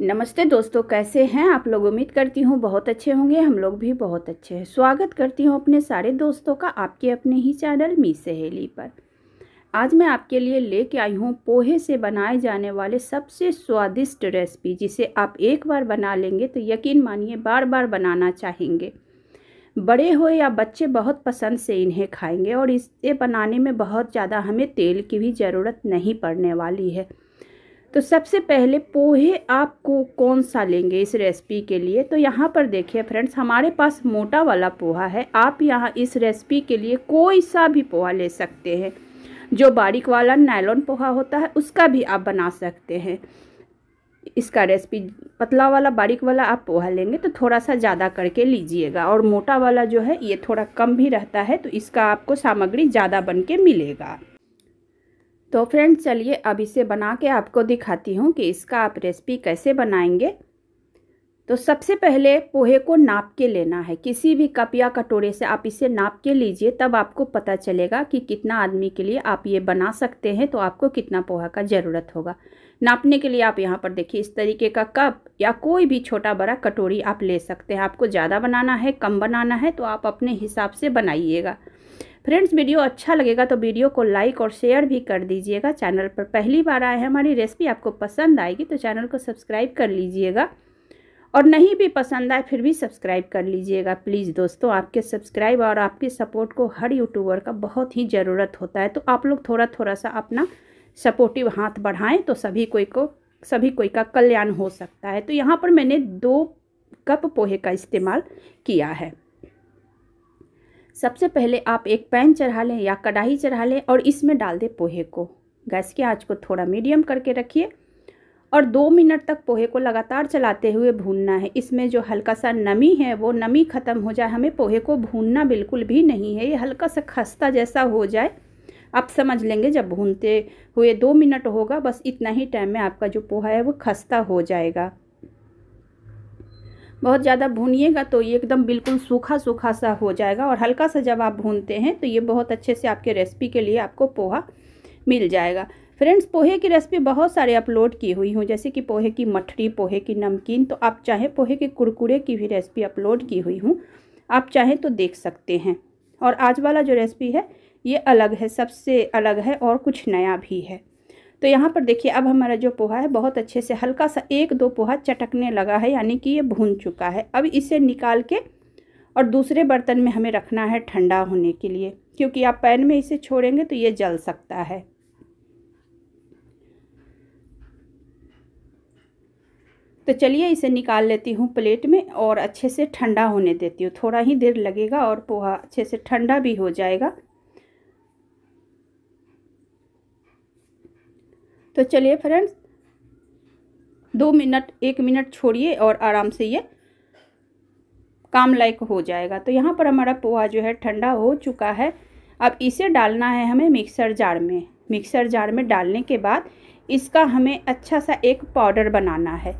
नमस्ते दोस्तों कैसे हैं आप लोग उम्मीद करती हूँ बहुत अच्छे होंगे हम लोग भी बहुत अच्छे हैं स्वागत करती हूँ अपने सारे दोस्तों का आपके अपने ही चैनल मी सहेली पर आज मैं आपके लिए लेके आई हूँ पोहे से बनाए जाने वाले सबसे स्वादिष्ट रेसिपी जिसे आप एक बार बना लेंगे तो यकीन मानिए बार बार बनाना चाहेंगे बड़े हो या बच्चे बहुत पसंद से इन्हें खाएंगे और इसे बनाने में बहुत ज़्यादा हमें तेल की भी ज़रूरत नहीं पड़ने वाली है तो सबसे पहले पोहे आपको कौन सा लेंगे इस रेसिपी के लिए तो यहाँ पर देखिए फ्रेंड्स हमारे पास मोटा वाला पोहा है आप यहाँ इस रेसिपी के लिए कोई सा भी पोहा ले सकते हैं जो बारीक वाला नायलॉन पोहा होता है उसका भी आप बना सकते हैं इसका रेसिपी पतला वाला बारीक वाला आप पोहा लेंगे तो थोड़ा सा ज़्यादा करके लीजिएगा और मोटा वाला जो है ये थोड़ा कम भी रहता है तो इसका आपको सामग्री ज़्यादा बन के मिलेगा तो फ्रेंड्स चलिए अब इसे बना के आपको दिखाती हूँ कि इसका आप रेसिपी कैसे बनाएंगे तो सबसे पहले पोहे को नाप के लेना है किसी भी कप या कटोरे से आप इसे नाप के लीजिए तब आपको पता चलेगा कि कितना आदमी के लिए आप ये बना सकते हैं तो आपको कितना पोहा का ज़रूरत होगा नापने के लिए आप यहाँ पर देखिए इस तरीके का कप या कोई भी छोटा बड़ा कटोरी आप ले सकते हैं आपको ज़्यादा बनाना है कम बनाना है तो आप अपने हिसाब से बनाइएगा फ्रेंड्स वीडियो अच्छा लगेगा तो वीडियो को लाइक और शेयर भी कर दीजिएगा चैनल पर पहली बार आए हैं हमारी रेसिपी आपको पसंद आएगी तो चैनल को सब्सक्राइब कर लीजिएगा और नहीं भी पसंद आए फिर भी सब्सक्राइब कर लीजिएगा प्लीज़ दोस्तों आपके सब्सक्राइब और आपके सपोर्ट को हर यूट्यूबर का बहुत ही ज़रूरत होता है तो आप लोग थोड़ा थोड़ा सा अपना सपोर्टिव हाथ बढ़ाएं तो सभी कोई को सभी कोई का कल्याण हो सकता है तो यहाँ पर मैंने दो कप पोहे का इस्तेमाल किया है सबसे पहले आप एक पैन चढ़ा लें या कढ़ाई चढ़ा लें और इसमें डाल दें पोहे को गैस की आँच को थोड़ा मीडियम करके रखिए और दो मिनट तक पोहे को लगातार चलाते हुए भूनना है इसमें जो हल्का सा नमी है वो नमी ख़त्म हो जाए हमें पोहे को भूनना बिल्कुल भी नहीं है ये हल्का सा खस्ता जैसा हो जाए आप समझ लेंगे जब भूनते हुए दो मिनट होगा बस इतना ही टाइम में आपका जो पोहा है वो खस्ता हो जाएगा बहुत ज़्यादा भूनिएगा तो ये एकदम बिल्कुल सूखा सूखा सा हो जाएगा और हल्का सा जब आप भूनते हैं तो ये बहुत अच्छे से आपके रेसिपी के लिए आपको पोहा मिल जाएगा फ्रेंड्स पोहे की रेसिपी बहुत सारे अपलोड की हुई हूँ जैसे कि पोहे की मठरी पोहे की नमकीन तो आप चाहें पोहे के कुरकुरे की भी रेसिपी अपलोड की हुई हूँ आप चाहें तो देख सकते हैं और आज वाला जो रेसिपी है ये अलग है सबसे अलग है और कुछ नया भी है तो यहाँ पर देखिए अब हमारा जो पोहा है बहुत अच्छे से हल्का सा एक दो पोहा चटकने लगा है यानी कि ये भून चुका है अब इसे निकाल के और दूसरे बर्तन में हमें रखना है ठंडा होने के लिए क्योंकि आप पैन में इसे छोड़ेंगे तो ये जल सकता है तो चलिए इसे निकाल लेती हूँ प्लेट में और अच्छे से ठंडा होने देती हूँ थोड़ा ही देर लगेगा और पोहा अच्छे से ठंडा भी हो जाएगा तो चलिए फ्रेंड्स दो मिनट एक मिनट छोड़िए और आराम से ये काम लायक हो जाएगा तो यहाँ पर हमारा पोहा जो है ठंडा हो चुका है अब इसे डालना है हमें मिक्सर जार में मिक्सर जार में डालने के बाद इसका हमें अच्छा सा एक पाउडर बनाना है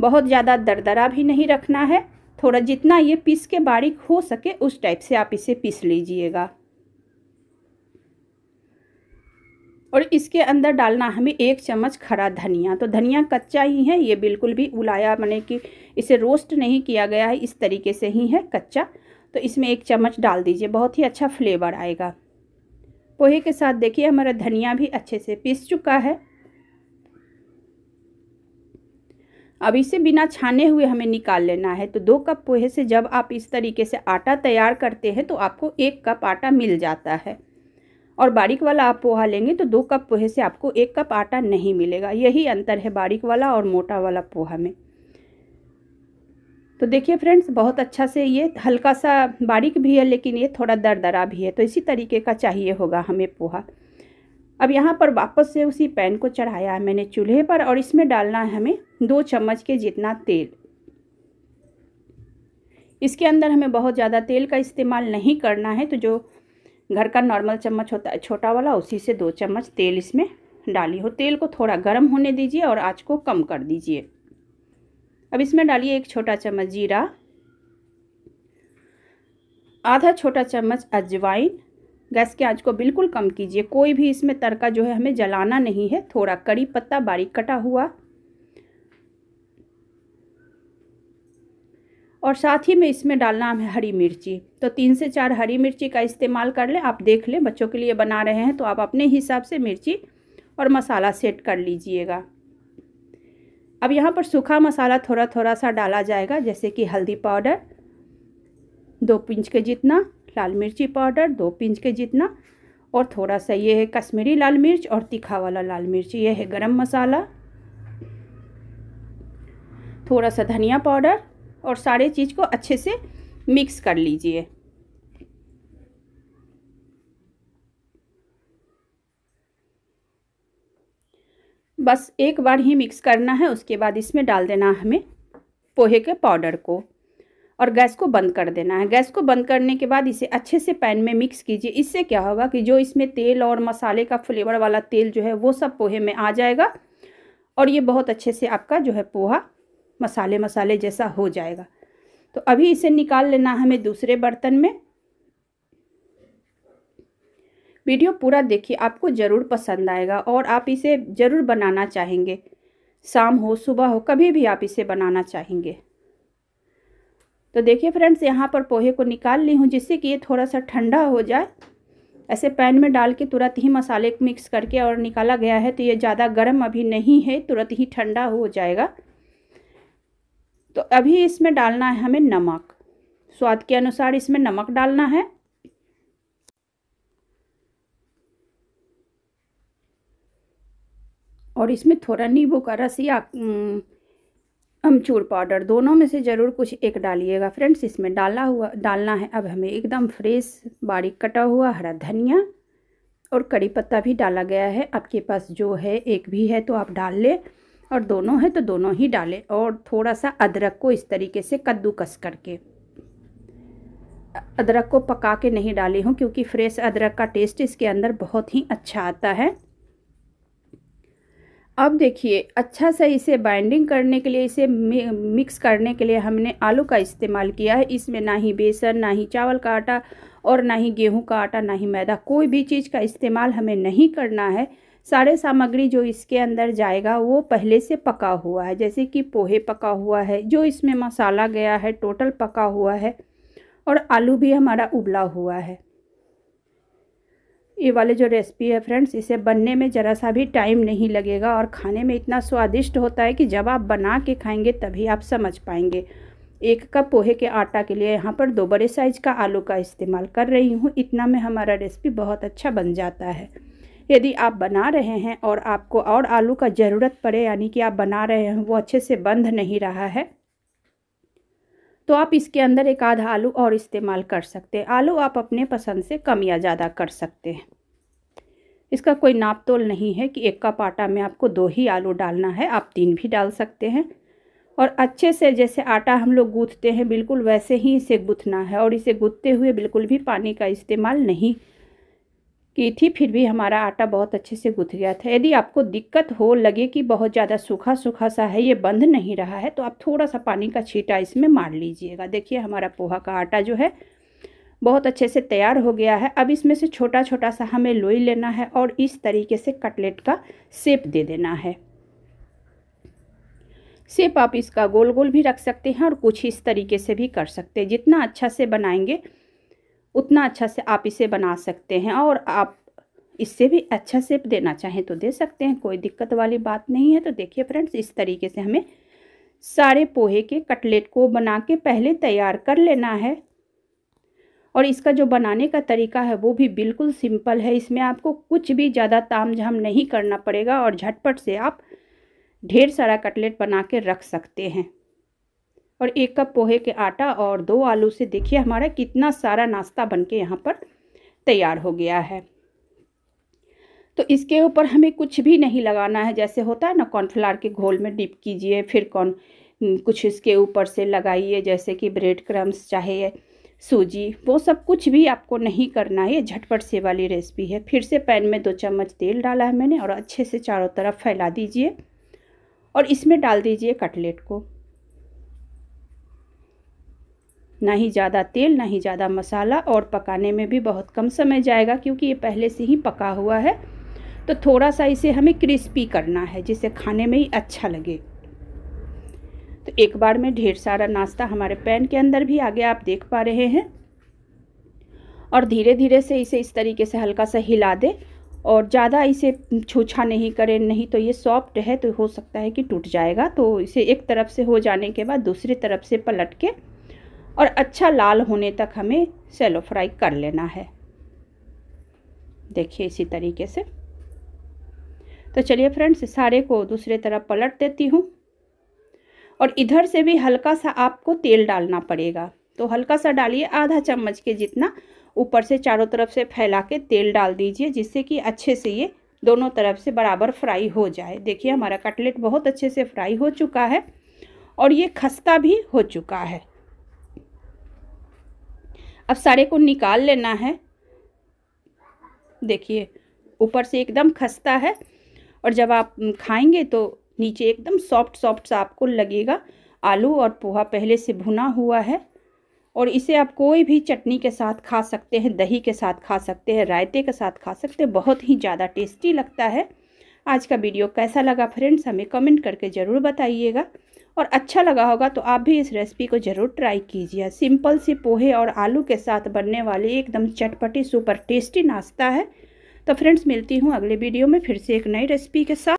बहुत ज़्यादा दरदरा भी नहीं रखना है थोड़ा जितना ये पीस के बारीक हो सके उस टाइप से आप इसे पीस लीजिएगा और इसके अंदर डालना हमें एक चम्मच खरा धनिया तो धनिया कच्चा ही है ये बिल्कुल भी उलाया मैंने कि इसे रोस्ट नहीं किया गया है इस तरीके से ही है कच्चा तो इसमें एक चम्मच डाल दीजिए बहुत ही अच्छा फ्लेवर आएगा पोहे के साथ देखिए हमारा धनिया भी अच्छे से पीस चुका है अब इसे बिना छाने हुए हमें निकाल लेना है तो दो कप पोहे से जब आप इस तरीके से आटा तैयार करते हैं तो आपको एक कप आटा मिल जाता है और बारीक वाला आप पोहा लेंगे तो दो कप पोहे से आपको एक कप आटा नहीं मिलेगा यही अंतर है बारीक वाला और मोटा वाला पोहा में तो देखिए फ्रेंड्स बहुत अच्छा से ये हल्का सा बारीक भी है लेकिन ये थोड़ा दरदरा भी है तो इसी तरीके का चाहिए होगा हमें पोहा अब यहाँ पर वापस से उसी पैन को चढ़ाया है मैंने चूल्हे पर और इसमें डालना है हमें दो चम्मच के जितना तेल इसके अंदर हमें बहुत ज़्यादा तेल का इस्तेमाल नहीं करना है तो जो घर का नॉर्मल चम्मच होता है छोटा वाला उसी से दो चम्मच तेल इसमें डाली हो तेल को थोड़ा गर्म होने दीजिए और आँच को कम कर दीजिए अब इसमें डालिए एक छोटा चम्मच जीरा आधा छोटा चम्मच अजवाइन गैस के आंच को बिल्कुल कम कीजिए कोई भी इसमें तड़का जो है हमें जलाना नहीं है थोड़ा कड़ी पत्ता बारीक कटा हुआ और साथ ही में इसमें डालना है हरी मिर्ची तो तीन से चार हरी मिर्ची का इस्तेमाल कर लें आप देख लें बच्चों के लिए बना रहे हैं तो आप अपने हिसाब से मिर्ची और मसाला सेट कर लीजिएगा अब यहाँ पर सूखा मसाला थोड़ा थोड़ा सा डाला जाएगा जैसे कि हल्दी पाउडर दो पिंच के जितना लाल मिर्ची पाउडर दो पिंच के जितना और थोड़ा सा ये है कश्मीरी लाल मिर्च और तीखा वाला लाल मिर्च ये है गरम मसाला थोड़ा सा धनिया पाउडर और सारे चीज़ को अच्छे से मिक्स कर लीजिए बस एक बार ही मिक्स करना है उसके बाद इसमें डाल देना है हमें पोहे के पाउडर को और गैस को बंद कर देना है गैस को बंद करने के बाद इसे अच्छे से पैन में मिक्स कीजिए इससे क्या होगा कि जो इसमें तेल और मसाले का फ्लेवर वाला तेल जो है वो सब पोहे में आ जाएगा और ये बहुत अच्छे से आपका जो है पोहा मसाले मसाले जैसा हो जाएगा तो अभी इसे निकाल लेना हमें दूसरे बर्तन में वीडियो पूरा देखिए आपको ज़रूर पसंद आएगा और आप इसे ज़रूर बनाना चाहेंगे शाम हो सुबह हो कभी भी आप इसे बनाना चाहेंगे तो देखिए फ्रेंड्स यहाँ पर पोहे को निकाल ली हूँ जिससे कि ये थोड़ा सा ठंडा हो जाए ऐसे पैन में डाल के तुरंत ही मसाले मिक्स करके और निकाला गया है तो ये ज़्यादा गर्म अभी नहीं है तुरंत ही ठंडा हो जाएगा तो अभी इसमें डालना है हमें नमक स्वाद के अनुसार इसमें नमक डालना है और इसमें थोड़ा नींबू का रस या अमचूर पाउडर दोनों में से ज़रूर कुछ एक डालिएगा फ्रेंड्स इसमें डाला हुआ डालना है अब हमें एकदम फ्रेश बारीक कटा हुआ हरा धनिया और कड़ी पत्ता भी डाला गया है आपके पास जो है एक भी है तो आप डाल लें और दोनों हैं तो दोनों ही डालें और थोड़ा सा अदरक को इस तरीके से कद्दूकस करके अदरक को पका के नहीं डाली हूँ क्योंकि फ्रेश अदरक का टेस्ट इसके अंदर बहुत ही अच्छा आता है अब देखिए अच्छा सा इसे बाइंडिंग करने के लिए इसे मिक्स करने के लिए हमने आलू का इस्तेमाल किया है इसमें ना ही बेसन ना ही चावल का आटा और ना ही गेहूं का आटा ना ही मैदा कोई भी चीज़ का इस्तेमाल हमें नहीं करना है सारे सामग्री जो इसके अंदर जाएगा वो पहले से पका हुआ है जैसे कि पोहे पका हुआ है जो इसमें मसाला गया है टोटल पका हुआ है और आलू भी हमारा उबला हुआ है ये वाले जो रेसिपी है फ्रेंड्स इसे बनने में ज़रा सा भी टाइम नहीं लगेगा और खाने में इतना स्वादिष्ट होता है कि जब आप बना के खाएंगे तभी आप समझ पाएंगे एक कप पोहे के आटा के लिए यहाँ पर दो बड़े साइज़ का आलू का इस्तेमाल कर रही हूँ इतना में हमारा रेसिपी बहुत अच्छा बन जाता है यदि आप बना रहे हैं और आपको और आलू का ज़रूरत पड़े यानी कि आप बना रहे हैं वो अच्छे से बंध नहीं रहा है तो आप इसके अंदर एक आधा आलू और इस्तेमाल कर सकते हैं आलू आप अपने पसंद से कम या ज़्यादा कर सकते हैं इसका कोई नाप तोल नहीं है कि एक कप आटा में आपको दो ही आलू डालना है आप तीन भी डाल सकते हैं और अच्छे से जैसे आटा हम लोग गूँथते हैं बिल्कुल वैसे ही इसे गूँथना है और इसे गूँथते हुए बिल्कुल भी पानी का इस्तेमाल नहीं की थी फिर भी हमारा आटा बहुत अच्छे से गुथ गया था यदि आपको दिक्कत हो लगे कि बहुत ज़्यादा सूखा सूखा सा है ये बंद नहीं रहा है तो आप थोड़ा सा पानी का छीटा इसमें मार लीजिएगा देखिए हमारा पोहा का आटा जो है बहुत अच्छे से तैयार हो गया है अब इसमें से छोटा छोटा सा हमें लोई लेना है और इस तरीके से कटलेट का सेप दे देना है सेप आप इसका गोल गोल भी रख सकते हैं और कुछ इस तरीके से भी कर सकते हैं जितना अच्छा से बनाएंगे उतना अच्छा से आप इसे बना सकते हैं और आप इससे भी अच्छा सेप देना चाहें तो दे सकते हैं कोई दिक्कत वाली बात नहीं है तो देखिए फ्रेंड्स इस तरीके से हमें सारे पोहे के कटलेट को बना के पहले तैयार कर लेना है और इसका जो बनाने का तरीका है वो भी बिल्कुल सिंपल है इसमें आपको कुछ भी ज़्यादा ताम झाम नहीं करना पड़ेगा और झटपट से आप ढेर सारा कटलेट बना के रख सकते हैं और एक कप पोहे के आटा और दो आलू से देखिए हमारा कितना सारा नाश्ता बन के यहाँ पर तैयार हो गया है तो इसके ऊपर हमें कुछ भी नहीं लगाना है जैसे होता है ना कॉर्नफ्लार के घोल में डिप कीजिए फिर कौन हम्म, कुछ इसके ऊपर से लगाइए जैसे कि ब्रेड क्रम्स चाहे सूजी वो सब कुछ भी आपको नहीं करना है ये झटपट से वाली रेसिपी है फिर से पैन में दो चम्मच तेल डाला है मैंने और अच्छे से चारों तरफ फैला दीजिए और इसमें डाल दीजिए कटलेट को ना ही ज़्यादा तेल ना ही ज़्यादा मसाला और पकाने में भी बहुत कम समय जाएगा क्योंकि ये पहले से ही पका हुआ है तो थोड़ा सा इसे हमें क्रिस्पी करना है जिसे खाने में ही अच्छा लगे तो एक बार में ढेर सारा नाश्ता हमारे पैन के अंदर भी आगे आप देख पा रहे हैं और धीरे धीरे से इसे इस तरीके से हल्का सा हिला दे और ज़्यादा इसे छूछा नहीं करें नहीं तो ये सॉफ्ट है तो हो सकता है कि टूट जाएगा तो इसे एक तरफ से हो जाने के बाद दूसरी तरफ से पलट के और अच्छा लाल होने तक हमें सेलो फ्राई कर लेना है देखिए इसी तरीके से तो चलिए फ्रेंड्स सारे को दूसरे तरफ पलट देती हूँ और इधर से भी हल्का सा आपको तेल डालना पड़ेगा तो हल्का सा डालिए आधा चम्मच के जितना ऊपर से चारों तरफ से फैला के तेल डाल दीजिए जिससे कि अच्छे से ये दोनों तरफ से बराबर फ्राई हो जाए देखिए हमारा कटलेट बहुत अच्छे से फ्राई हो चुका है और ये खस्ता भी हो चुका है अब सारे को निकाल लेना है देखिए ऊपर से एकदम खस्ता है और जब आप खाएंगे तो नीचे एकदम सॉफ्ट सॉफ्ट सा आपको लगेगा आलू और पोहा पहले से भुना हुआ है और इसे आप कोई भी चटनी के साथ खा सकते हैं दही के साथ खा सकते हैं रायते के साथ खा सकते हैं बहुत ही ज़्यादा टेस्टी लगता है आज का वीडियो कैसा लगा फ्रेंड्स हमें कमेंट करके ज़रूर बताइएगा और अच्छा लगा होगा तो आप भी इस रेसिपी को ज़रूर ट्राई कीजिए सिंपल सी पोहे और आलू के साथ बनने वाली एकदम चटपटी सुपर टेस्टी नाश्ता है तो फ्रेंड्स मिलती हूँ अगले वीडियो में फिर से एक नई रेसिपी के साथ